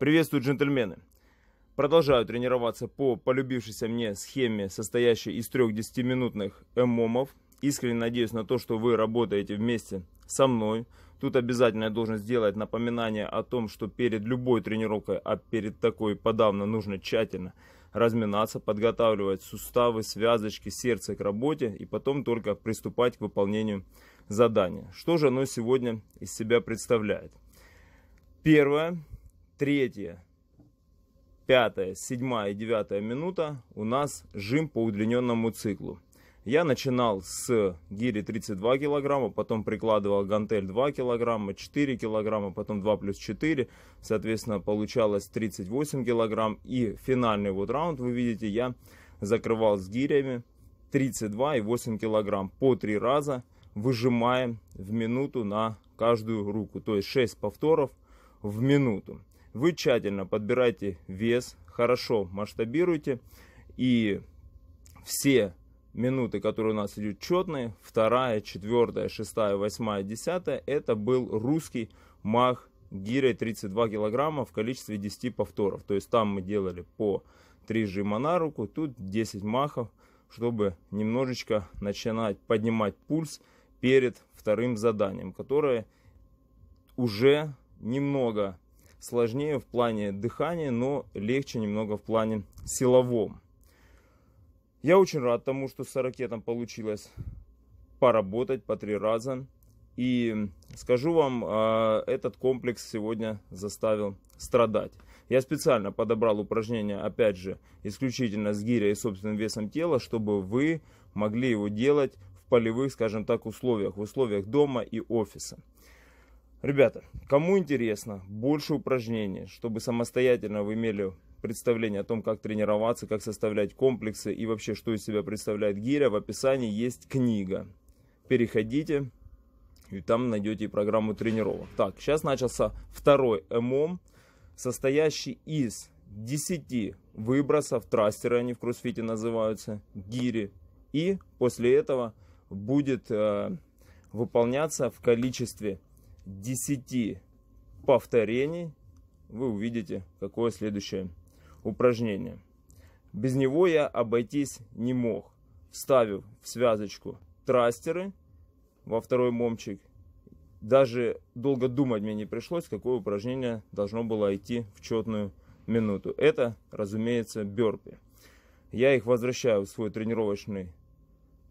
Приветствую, джентльмены. Продолжаю тренироваться по полюбившейся мне схеме, состоящей из трех десятиминутных эмомов. Искренне надеюсь на то, что вы работаете вместе со мной. Тут обязательно я должен сделать напоминание о том, что перед любой тренировкой, а перед такой подавно нужно тщательно разминаться, подготавливать суставы, связочки, сердце к работе и потом только приступать к выполнению задания. Что же оно сегодня из себя представляет? Первое третья, пятая, седьмая и девятая минута у нас жим по удлиненному циклу. Я начинал с гири 32 килограмма, потом прикладывал гантель 2 килограмма, 4 килограмма, потом 2 плюс 4. Соответственно, получалось 38 килограмм. И финальный вот раунд, вы видите, я закрывал с гирями 32 и 8 килограмм по 3 раза. Выжимаем в минуту на каждую руку. То есть 6 повторов в минуту. Вы тщательно подбирайте вес, хорошо масштабируйте и все минуты, которые у нас идут четные, вторая, четвертая, шестая, восьмая, десятая, это был русский мах гирей 32 килограмма в количестве 10 повторов. То есть там мы делали по 3 жима на руку, тут 10 махов, чтобы немножечко начинать поднимать пульс перед вторым заданием, которое уже немного сложнее в плане дыхания, но легче немного в плане силовом. Я очень рад тому, что с ракетом получилось поработать по три раза. И скажу вам, а, этот комплекс сегодня заставил страдать. Я специально подобрал упражнение, опять же, исключительно с гирей и собственным весом тела, чтобы вы могли его делать в полевых, скажем так, условиях, в условиях дома и офиса. Ребята, кому интересно больше упражнений, чтобы самостоятельно вы имели представление о том, как тренироваться, как составлять комплексы и вообще, что из себя представляет гиря, в описании есть книга. Переходите, и там найдете программу тренировок. Так, сейчас начался второй ММ, состоящий из 10 выбросов, трастеры они в кроссфите называются, гири. И после этого будет э, выполняться в количестве 10 повторений вы увидите, какое следующее упражнение. Без него я обойтись не мог. Вставив в связочку трастеры во второй момчик, даже долго думать мне не пришлось, какое упражнение должно было идти в четную минуту. Это, разумеется, бёрпи. Я их возвращаю в свой тренировочный,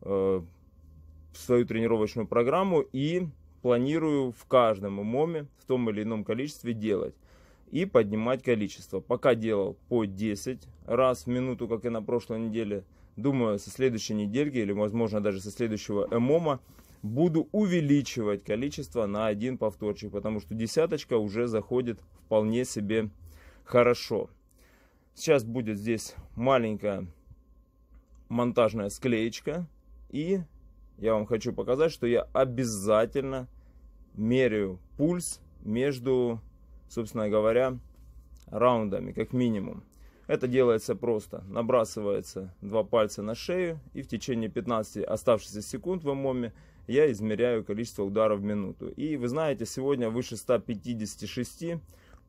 э, в свою тренировочную программу и планирую в каждом умоме в том или ином количестве делать и поднимать количество. Пока делал по 10 раз в минуту, как и на прошлой неделе. Думаю, со следующей недельки или, возможно, даже со следующего эмома буду увеличивать количество на один повторчик, потому что десяточка уже заходит вполне себе хорошо. Сейчас будет здесь маленькая монтажная склеечка и я вам хочу показать, что я обязательно меряю пульс между, собственно говоря, раундами, как минимум. Это делается просто. Набрасывается два пальца на шею, и в течение 15 оставшихся секунд в МОМе я измеряю количество ударов в минуту. И вы знаете, сегодня выше 156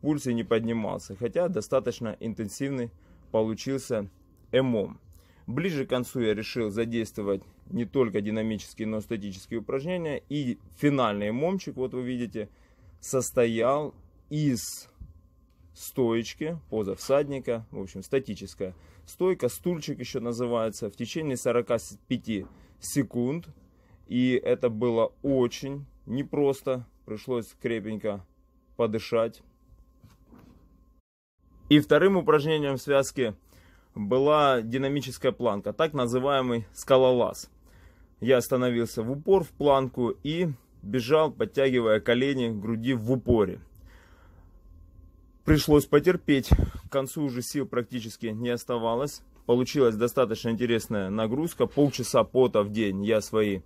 пульс и не поднимался, хотя достаточно интенсивный получился МОМ. Ближе к концу я решил задействовать не только динамические, но и статические упражнения. И финальный момчик, вот вы видите, состоял из стоечки, поза всадника, в общем, статическая стойка, стульчик еще называется, в течение 45 секунд. И это было очень непросто, пришлось крепенько подышать. И вторым упражнением в связке была динамическая планка, так называемый скалолаз. Я остановился в упор в планку и бежал, подтягивая колени к груди в упоре. Пришлось потерпеть, к концу уже сил практически не оставалось. Получилась достаточно интересная нагрузка, полчаса пота в день я свои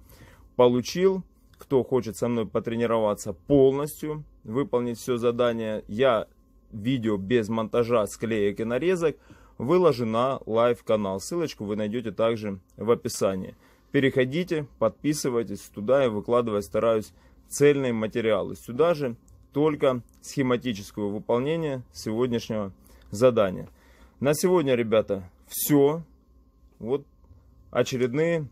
получил. Кто хочет со мной потренироваться полностью, выполнить все задание, я видео без монтажа, склеек и нарезок – выложу на лайв-канал. Ссылочку вы найдете также в описании. Переходите, подписывайтесь туда и выкладывать стараюсь цельные материалы. Сюда же только схематическое выполнение сегодняшнего задания. На сегодня, ребята, все. Вот очередные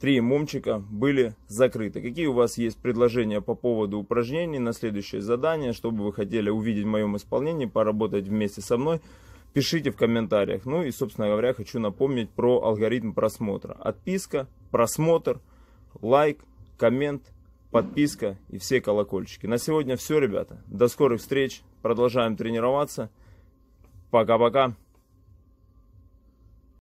три момчика были закрыты. Какие у вас есть предложения по поводу упражнений на следующее задание, чтобы вы хотели увидеть в моем исполнении, поработать вместе со мной – Пишите в комментариях. Ну и, собственно говоря, хочу напомнить про алгоритм просмотра. Отписка, просмотр, лайк, коммент, подписка и все колокольчики. На сегодня все, ребята. До скорых встреч. Продолжаем тренироваться. Пока-пока.